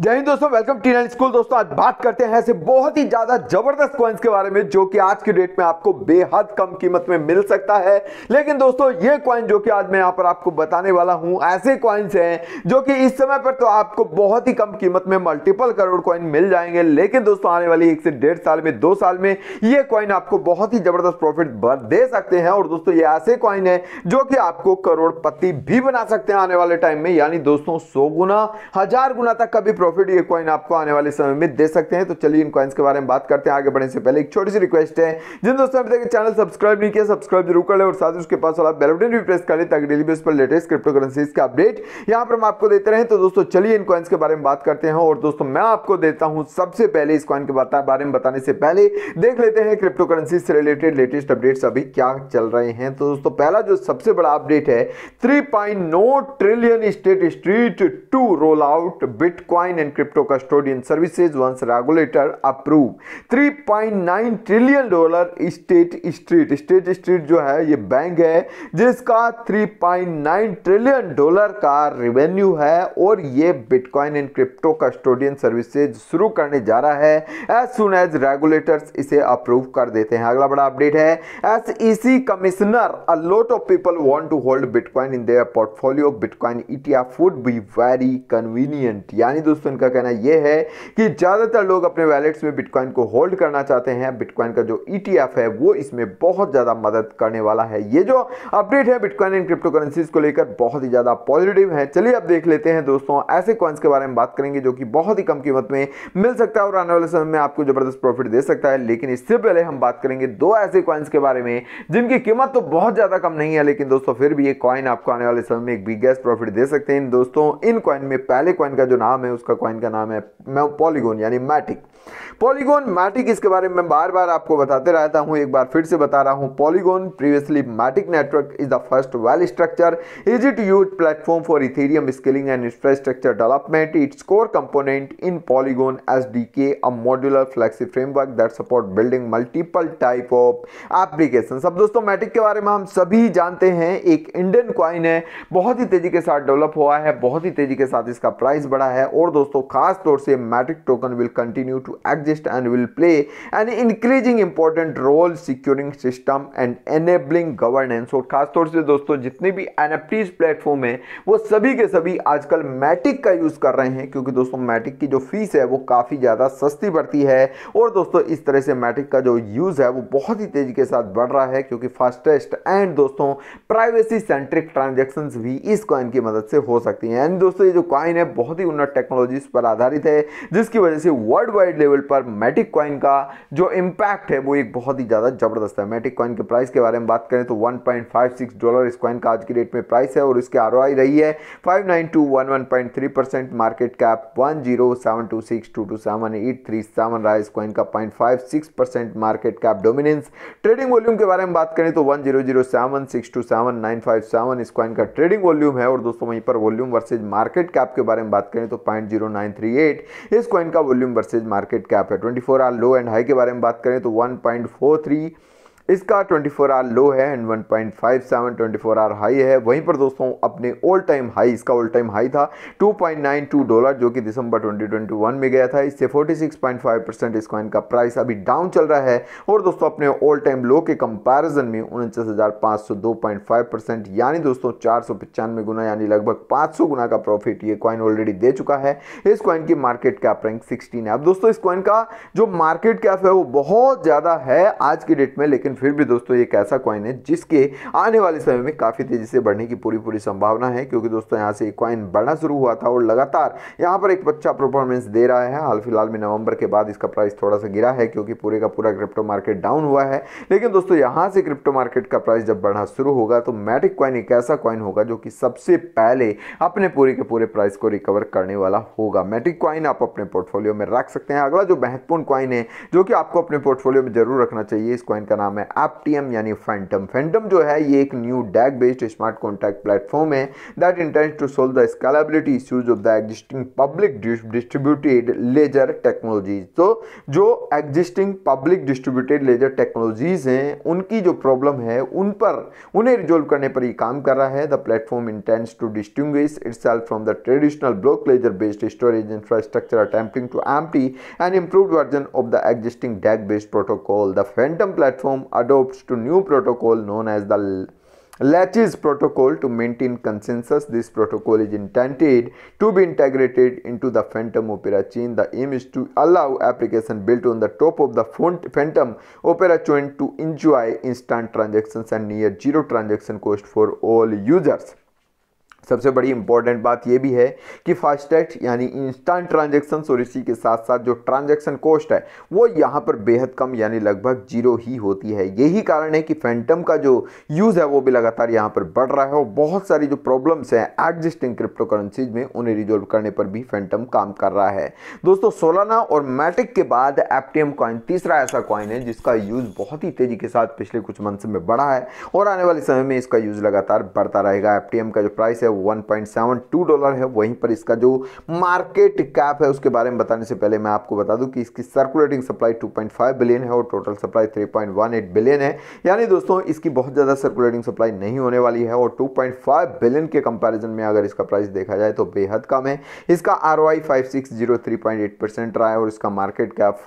जय हिंद दोस्तों welcome T nine school दोस्तों आज बात करते हैं ऐसे बहुत ही ज्यादा जबरदस्त कॉइन्स के बारे में जो कि आज की डेट में आपको बेहद कम कीमत में मिल सकता है लेकिन दोस्तों ये कॉइन जो कि आज मैं यहाँ पर आपको बताने वाला हूँ ऐसे कॉइन्स हैं जो कि इस समय पर तो आपको बहुत ही कम कीमत में मल्टीपल करोड़ कॉइन मिल जाएंगे लेकिन दोस्तों आने वाली एक से डेढ़ साल में दो साल में ये कॉइन आपको बहुत ही जबरदस्त प्रॉफिट दे सकते हैं और दोस्तों ये ऐसे कॉइन है जो कि आपको करोड़पति भी बना सकते हैं आने वाले टाइम में यानी दोस्तों सौ गुना हजार गुना तक कभी प्रॉफिट ये कॉइन आपको आने वाले समय में दे सकते हैं तो चलिए इन कॉइन्स के बारे में बात करते हैं आगे बढ़ने से पहले एक छोटी सी रिक्वेस्ट है जिन दोस्तों अभी तक चैनल सब्सक्राइब नहीं किया सब्सक्राइब जरूर कर ले और साथ ही उसके पास वाला बेलबटन भी प्रेस कर ले ताकि डेली बेस पर लेटेस्ट क्रिप्टो करेंसीज का अपडेट यहाँ पर हम आपको देते रहे तो दोस्तों चलिए इन कॉइन्स के बारे में बात करते हैं और दोस्तों मैं आपको देता हूँ सबसे पहले इस कॉइन के बारे में बताने से पहले देख लेते हैं क्रिप्टो करेंसी से रिलेटेड लेटेस्ट अपडेट्स अभी क्या चल रहे हैं तो दोस्तों पहला जो सबसे बड़ा अपडेट है three trillion State Street to roll out bitcoin Bitcoin and crypto custodian services once regulator approve 3.9 trillion dollar State Street State Street जो है ये बैंक है जिसका 3.9 ट्रिलियन डॉलर का रेवेन्यू है और ये bitcoin and crypto custodian services शुरू करने जा रहा है एज सुन एज रेगुलेटर्स इसे अप्रूव कर देते हैं अगला बड़ा अपडेट है S commissioner a lot of people want to hold bitcoin in their portfolio bitcoin ETF would be very convenient यानी दोस्तों दोस्तों इनका कहना यह है कि ज़्यादातर लोग अपने वैलेट्स में बिटकॉइन को होल्ड करना चाहते हैं बिटकॉइन का जो ई e है वो इसमें बहुत ज़्यादा मदद करने वाला है ये जो अपडेट है बिटकॉइन एंड क्रिप्टो करेंसीज को लेकर बहुत ही ज़्यादा पॉजिटिव है चलिए अब देख लेते हैं दोस्तों ऐसे कॉइन्स के बारे में बात करेंगे जो कि बहुत ही कम कीमत में मिल सकता है और आने वाले समय में आपको ज़बरदस्त प्रॉफिट दे सकता है लेकिन इससे पहले हम बात करेंगे दो ऐसे कॉइन्स के बारे में जिनकी कीमत तो बहुत ज़्यादा कम नहीं है लेकिन दोस्तों फिर भी ये कॉइन आपको आने वाले समय में एक बिगेस्ट प्रॉफिट दे सकते हैं दोस्तों इन कॉइन में पहले कॉइन का जो नाम है उसका कॉइन का नाम है पॉलीगोन यानी मैटिक पॉलीगोन मैटिक इसके बारे में बार बार आपको बताते रहता हूँ एक बार फिर से बता रहा हूँ Polygon previously Matic network is the first well structure is it use platform for Ethereum scaling and infrastructure development its core component in Polygon S D K a modular flexible framework that support building multiple type of application अब दोस्तों मैटिक के बारे में हम सभी जानते हैं एक इंडियन क्वाइन है बहुत ही तेजी के साथ डेवलप हुआ है बहुत ही तेजी के साथ इसका प्राइस बढ़ा है और दोस्तों दोस्तों खास तौर से Matic token will continue to exist and will play an increasing important role securing system and enabling governance और तौर से दोस्तों जितने भी एन प्लेटफॉर्म है वो सभी के सभी आजकल मैटिक का यूज़ कर रहे हैं क्योंकि दोस्तों मैटिक की जो फीस है वो काफ़ी ज़्यादा सस्ती पड़ती है और दोस्तों इस तरह से मैटिक का जो यूज़ है वो बहुत ही तेज़ी के साथ बढ़ रहा है क्योंकि फास्टेस्ट एंड दोस्तों प्राइवेसी सेंट्रिक ट्रांजेक्शन भी इस कॉइन की मदद से हो सकती है एंड दोस्तों ये जो कॉइन है बहुत ही उन्नत टेक्नोलॉजी टेक्नोलॉजीज पर आधारित है जिसकी वजह से वर्ल्ड वाइड लेवल पर मैटिक कॉइन का जो इम्पैक्ट है वो एक बहुत ही ज़्यादा ज़बरदस्त है मैटिक कॉइन के प्राइस के बारे में बात करें तो वन डॉलर इस कॉइन का आज की डेट में प्राइस है और इसकी आर रही है फाइव मार्केट कैप 10726227837 रहा है इस कॉइन का point market cap dominance trading volume के बारे में बात करें तो 100762795 इस कॉइन का ट्रेडिंग वॉल्यूम है और दोस्तों वहीं पर वॉल्यूम वर्सेज मार्केट कैप के बारे में बात करें तो पॉइंट 1.0938 इस कॉइन का वॉल्यूम वर्सेज मार्केट कैप है 24 आर लो एंड हाई के बारे में बात करें तो 1.43 इसका 24 आवर लो है एंड 1.57 24 आर हाई है वहीं पर दोस्तों अपने ऑल टाइम हाई इसका ऑल टाइम हाई था 2.92 डॉलर जो कि दिसंबर 2021 में गया था इससे 46.5 परसेंट इस कॉइन का प्राइस अभी डाउन चल रहा है और दोस्तों अपने ऑल टाइम लो के कंपैरिजन में उनचास परसेंट यानी दोस्तों चार गुना यानी लगभग पाँच गुना का प्रॉफिट ये कॉइन ऑलरेडी दे चुका है इस कॉइन की मार्केट कैप रैंक सिक्सटीन है अब दोस्तों इस कॉइन का जो मार्केट कैप है वो बहुत ज़्यादा है आज की डेट में लेकिन फिर भी दोस्तों एक ऐसा कॉइन है जिसके आने वाले समय में काफ़ी तेज़ी से बढ़ने की पूरी पूरी संभावना है क्योंकि दोस्तों यहाँ से एक कॉइन बढ़ना शुरू हुआ था और लगातार यहाँ पर एक अच्छा परफॉर्मेंस दे रहा है हाल फिलहाल में नवंबर के बाद इसका प्राइस थोड़ा सा गिरा है क्योंकि पूरे का पूरा क्रिप्टो मार्केट डाउन हुआ है लेकिन दोस्तों यहाँ से क्रिप्टो मार्केट का प्राइस जब बढ़ना शुरू होगा तो मैटिक कॉइन एक ऐसा कॉइन होगा जो कि सबसे पहले अपने पूरे के पूरे प्राइस को रिकवर करने वाला होगा मैटिक कॉइन आप अपने पोर्टफोलियो में रख सकते हैं अगला जो महत्वपूर्ण कॉइन है जो कि आपको अपने पोर्टफोलियो में जरूर रखना चाहिए इस कॉइन का नाम है है एप्टीएम यानी फैंटम फैंटम जो है ये एक new DAG based smart contract platform है that intends to solve the scalability issues of the existing public distributed ledger technologies तो जो existing public distributed ledger technologies हैं उनकी जो प्रॉब्लम है उन पर उन्हें रिजोल्व करने पर ये काम कर रहा है the platform intends to distinguish itself from the traditional block ledger based storage infrastructure attempting to empty and improved version of the existing DAG based protocol the Fantom platform adopts to new protocol known as the Latches protocol to maintain consensus. This protocol is intended to be integrated into the Phantom Opera chain. The aim is to allow application built on the top of the Phantom Opera chain to enjoy instant transactions and near zero transaction cost for all users. सबसे बड़ी important बात यह भी है कि FASTag यानी instant transaction और इसी के साथ साथ जो ट्रांजेक्शन कॉस्ट है वो यहाँ पर बेहद कम यानी लगभग जीरो ही होती है यही कारण है कि फैंटम का जो यूज़ है वो भी लगातार यहाँ पर बढ़ रहा है और बहुत सारी जो प्रॉब्लम्स हैं एग्जिस्टिंग क्रिप्टो करेंसीज में उन्हें रिजोल्व करने पर भी फैंटम काम कर रहा है दोस्तों सोलाना और मैटिक के बाद एपटीएम कॉइन तीसरा ऐसा कॉइन है जिसका यूज़ बहुत ही तेज़ी के साथ पिछले कुछ मंथ्स में बढ़ा है और आने वाले समय में इसका यूज़ लगातार बढ़ता रहेगा एपटीएम का जो प्राइस है 1.72 डॉलर है वहीं पर इसका जो मार्केट कैप है उसके बारे में बताने से पहले मैं आपको बता दूं कि इसकी सर्कुलेटिंग सप्लाई 2.5 बिलियन है और टोटल सप्लाई 3.18 बिलियन है यानी दोस्तों इसकी बहुत ज़्यादा सर्कुलेटिंग सप्लाई नहीं होने वाली है और 2.5 बिलियन के कंपेरिजन में अगर इसका प्राइस देखा जाए तो बेहद कम है इसका आर वाई रहा है और इसका मार्केट कैप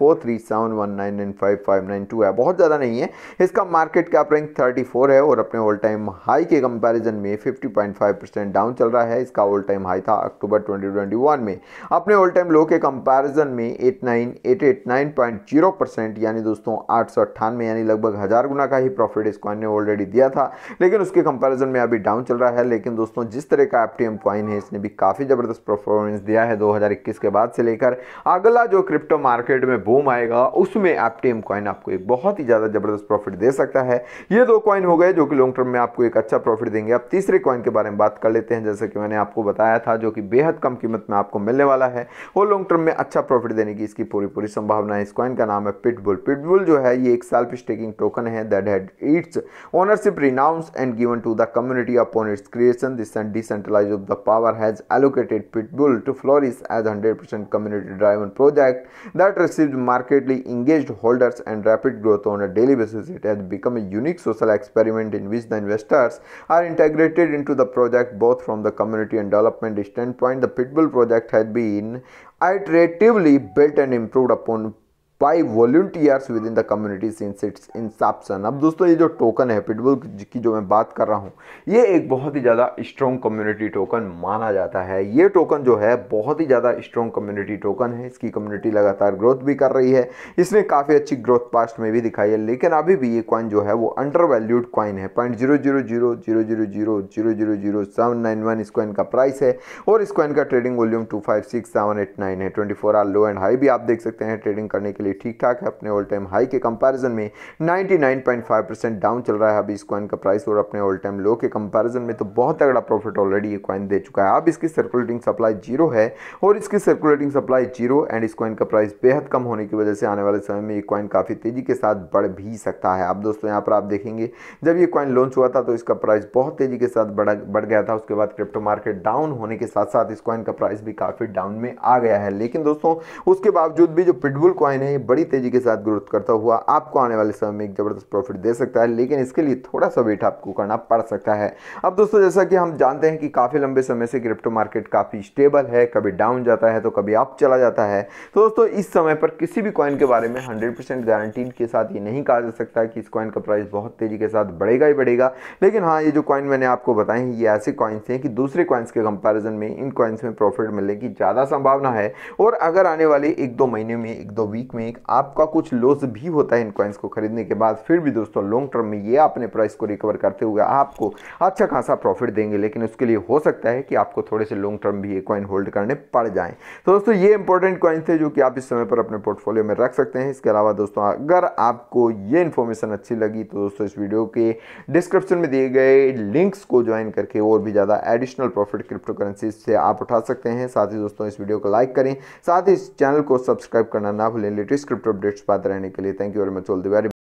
फोर है बहुत ज़्यादा नहीं है इसका मार्केट कैप रैंक थर्टी है और अपने ऑल टाइम हाई के कंपेरिजन में फिफ्टी डाउन डाउन चल रहा है इसका ऑल टाइम हाई था अक्टूबर 2021 में अपने ऑल टाइम लो के कंपैरिजन में 89889.0 परसेंट यानी दोस्तों आठ यानी लगभग हज़ार गुना का ही प्रॉफिट इस कॉइन ने ऑलरेडी दिया था लेकिन उसके कंपेरिजन में अभी डाउन चल रहा है लेकिन दोस्तों जिस तरह का एफ कॉइन है इसने भी काफ़ी ज़बरदस्त परफॉर्मेंस दिया है दो के बाद से लेकर अगला जो क्रिप्टो मार्केट में बूम आएगा उसमें एफ कॉइन आपको एक बहुत ही ज़्यादा ज़बरदस्त प्रॉफिट दे सकता है ये दो कॉइन हो गए जो कि लॉन्ग टर्म में आपको एक अच्छा प्रॉफिट देंगे अब तीसरे कॉइन के बारे में बात कर लेते हैं जैसे कि मैंने आपको बताया था जो कि बेहद कम कीमत में आपको मिलने वाला है और लॉन्ग टर्म में अच्छा प्रॉफिट देने की इसकी पूरी पूरी संभावना है इस कॉइन का नाम है पिटबुल पिटबुल जो है ये एक सेल्फ टेकिंग टोकन है that had its ownership renounce and given to the community upon its creation this and decentralise of the power has allocated Pitbull to flourish as hundred community drive project that receive markedly engage holders and rapid growth on a daily basis. It has become a unique social experiment in which the investors are integrated into the project बो both from the community and development standpoint, the Pitbull project has been iteratively built and improved upon by volunteers within the community since its inception अब दोस्तों ये जो token है pitbull की जो मैं बात कर रहा हूँ ये एक बहुत ही ज़्यादा स्ट्रॉन्ग कम्युनिटी टोकन माना जाता है ये टोकन जो है बहुत ही ज़्यादा स्ट्रॉन्ग कम्युनिटी टोकन है इसकी कम्युनिटी लगातार ग्रोथ भी कर रही है इसने काफ़ी अच्छी ग्रोथ पास्ट में भी दिखाई है लेकिन अभी भी ये कॉइन जो है वो अंडर वैल्यूड कॉइन है point zero zero zero zero zero zero zero zero zero seven nine one इस कॉइन का प्राइस है और इस कॉइन का trading volume two five six seven eight nine है twenty four hour low and high भी आप देख सकते हैं ट्रेडिंग करने के लिए लिए ठीक ठाक है अपने ऑल टाइम हाई के कंपैरिजन में 99.5 परसेंट डाउन चल रहा है अभी इस कॉइन का प्राइस और अपने ऑल टाइम लो के कंपैरिजन में तो बहुत तगड़ा प्रॉफिट ऑलरेडी ये कॉइन दे चुका है अब इसकी सर्कुलेटिंग सप्लाई जीरो है और इसकी सर्कुलेटिंग सप्लाई जीरो एंड इस कॉइन का प्राइस बेहद कम होने की वजह से आने वाले समय में ये कॉइन काफ़ी तेज़ी के साथ बढ़ भी सकता है अब दोस्तों यहाँ पर आप देखेंगे जब ये कॉइन लॉन्च हुआ था तो इसका प्राइस बहुत तेज़ी के साथ बढ़ गया था उसके बाद क्रिप्टो मार्केट डाउन होने के साथ साथ इस कॉइन का प्राइस भी काफ़ी डाउन में आ गया है लेकिन दोस्तों उसके बावजूद भी जो पिटबुल कॉइन है ये बड़ी तेज़ी के साथ ग्रोथ करता हुआ आपको आने वाले समय में एक ज़बरदस्त प्रॉफिट दे सकता है लेकिन इसके लिए थोड़ा सा वेट आपको करना पड़ सकता है अब दोस्तों जैसा कि हम जानते हैं कि काफ़ी लंबे समय से क्रिप्टो मार्केट काफ़ी स्टेबल है कभी डाउन जाता है तो कभी अप चला जाता है तो दोस्तों इस समय पर किसी भी कॉइन के बारे में हंड्रेड परसेंट गारंटीड के साथ ये नहीं कहा जा सकता कि इस कॉइन का प्राइस बहुत तेज़ी के साथ बढ़ेगा ही बढ़ेगा लेकिन हाँ ये जो कॉइन मैंने आपको बताए हैं ये ऐसे कॉइन्स हैं कि दूसरे कॉइन्स के कंपेरिजन में इन कॉइन्स में प्रॉफिट मिलने की ज़्यादा संभावना है और अगर आने वाले एक दो महीने में एक दो वीक में में आपका कुछ लॉस भी होता है इन कॉइन्स को खरीदने के बाद फिर भी दोस्तों लॉन्ग टर्म में ये अपने प्राइस को रिकवर करते हुए आपको अच्छा खासा प्रॉफिट देंगे लेकिन उसके लिए हो सकता है कि आपको थोड़े से लॉन्ग टर्म भी ये कॉइन होल्ड करने पड़ जाएँ तो दोस्तों ये इंपॉर्टेंट कॉइन्स थे जो कि आप इस समय पर अपने पोर्टफोलियो में रख सकते हैं इसके अलावा दोस्तों अगर आपको ये इन्फॉर्मेशन अच्छी लगी तो दोस्तों इस वीडियो के डिस्क्रिप्शन में दिए गए लिंक्स को ज्वाइन करके और भी ज़्यादा एडिशनल प्रॉफिट क्रिप्टो करेंसी से आप उठा सकते हैं साथ ही दोस्तों इस वीडियो को लाइक करें साथ ही इस चैनल को सब्सक्राइब करना ना भूलें लेटेस्ट स्क्रिप्ट अपडेट्स पाते रहने के लिए thank you very much all the very